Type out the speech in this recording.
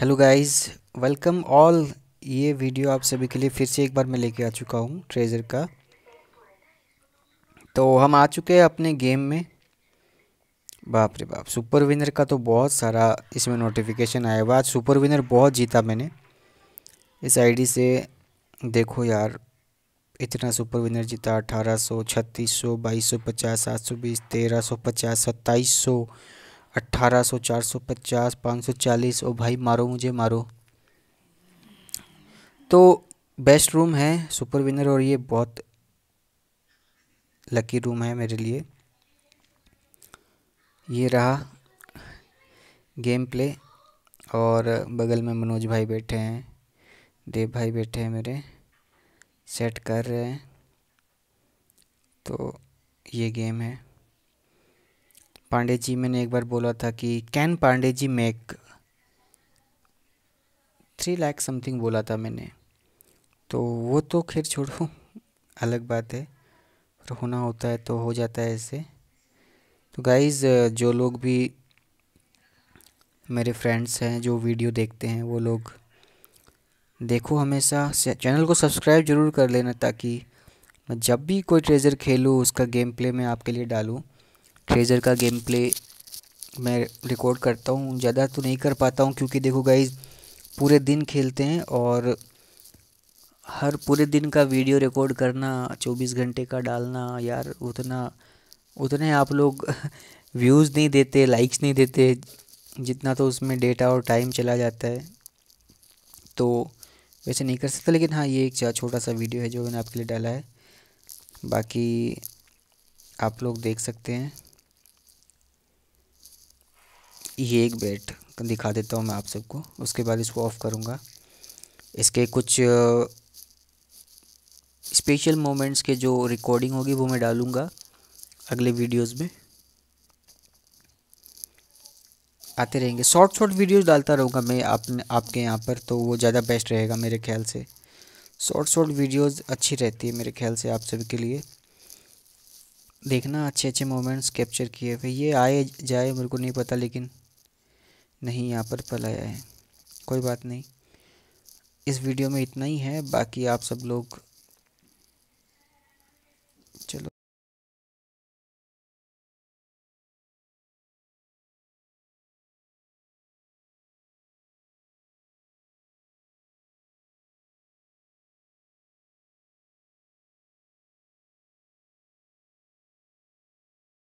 hello guys welcome all ये video आप सभी के लिए फिर से एक बार मैं लेके आ चुका हूँ ट्रेजर का तो हम आ चुके हैं अपने गेम में बाप रे बाप सुपर विनर का तो बहुत सारा इसमें नोटिफिकेशन आया हुआ आज सुपर विनर बहुत जीता मैंने इस आईडी से देखो यार इतना सुपर विनर जीता अठारह सौ छत्तीस सौ बाईस सौ पचास सात सौ बीस तेरह सौ पचास सत्ताईस सौ अट्ठारह सौ चार सौ पचास पाँच सौ चालीस ओ भाई मारो मुझे मारो तो बेस्ट रूम है सुपर विनर और ये बहुत लकी रूम है मेरे लिए ये रहा गेम प्ले और बगल में मनोज भाई बैठे हैं देव भाई बैठे हैं मेरे सेट कर रहे हैं तो ये गेम है पांडे जी मैंने एक बार बोला था कि can Pandey ji make three lakh something बोला था मैंने तो वो तो खैर छोड़ो अलग बात है पर होना होता है तो हो जाता है ऐसे तो गाइज़ जो लोग भी मेरे फ्रेंड्स हैं जो वीडियो देखते हैं वो लोग देखो हमेशा चैनल को सब्सक्राइब जरूर कर लेना ताकि मैं जब भी कोई ट्रेज़र खेलूँ उसका गेम प्ले मैं आपके लिए डालूँ ट्रेजर का गेम प्ले मैं रिकॉर्ड करता हूँ ज़्यादा तो नहीं कर पाता हूँ क्योंकि देखो गाइज पूरे दिन खेलते हैं और हर पूरे दिन का वीडियो रिकॉर्ड करना 24 घंटे का डालना यार उतना उतने आप लोग व्यूज़ नहीं देते लाइक्स नहीं देते जितना तो उसमें डेटा और टाइम चला जाता है तो वैसे नहीं कर सकता लेकिन हाँ ये एक छोटा सा वीडियो है जो मैंने आपके लिए डाला है बाकी आप लोग देख सकते हैं ये एक बेट दिखा देता हूँ मैं आप सबको उसके बाद इसको ऑफ़ करूँगा इसके कुछ स्पेशल मोमेंट्स के जो रिकॉर्डिंग होगी वो मैं डालूँगा अगले वीडियोस में आते रहेंगे शॉर्ट शॉर्ट वीडियोस डालता रहूँगा मैं आप, आपके यहाँ पर तो वो ज़्यादा बेस्ट रहेगा मेरे ख्याल से शॉर्ट शॉर्ट वीडियोस अच्छी रहती है मेरे ख्याल से आप सभी के लिए देखना अच्छे अच्छे मोमेंट्स कैप्चर किए हुए ये आए जाए मेरे को नहीं पता लेकिन नहीं यहाँ पर पलाया है कोई बात नहीं इस वीडियो में इतना ही है बाकी आप सब लोग